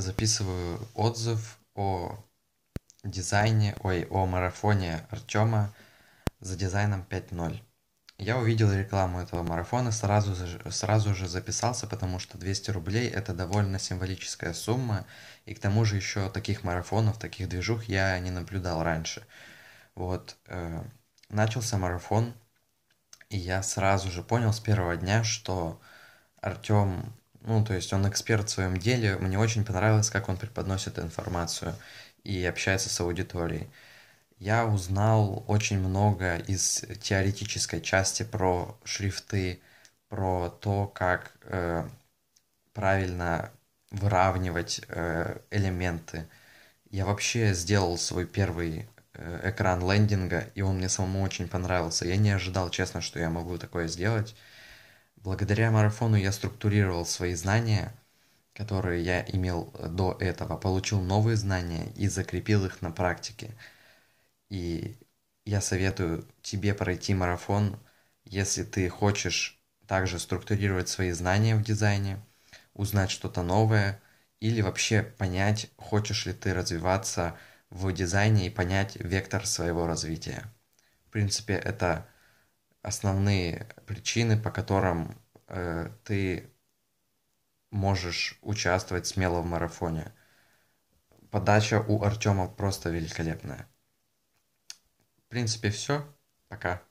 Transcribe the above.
записываю отзыв о дизайне, ой, о марафоне Артема за дизайном 5.0. Я увидел рекламу этого марафона, сразу, сразу же записался, потому что 200 рублей это довольно символическая сумма, и к тому же еще таких марафонов, таких движух я не наблюдал раньше. Вот, э, начался марафон, и я сразу же понял с первого дня, что Артем ну, то есть он эксперт в своем деле. Мне очень понравилось, как он преподносит информацию и общается с аудиторией. Я узнал очень много из теоретической части про шрифты, про то, как э, правильно выравнивать э, элементы. Я вообще сделал свой первый э, экран лендинга, и он мне самому очень понравился. Я не ожидал, честно, что я могу такое сделать. Благодаря марафону я структурировал свои знания, которые я имел э, до этого, получил новые знания и закрепил их на практике. И я советую тебе пройти марафон, если ты хочешь также структурировать свои знания в дизайне, узнать что-то новое или вообще понять, хочешь ли ты развиваться в дизайне и понять вектор своего развития. В принципе, это основные причины, по которым э, ты можешь участвовать смело в марафоне. Подача у Артема просто великолепная. В принципе, все. Пока.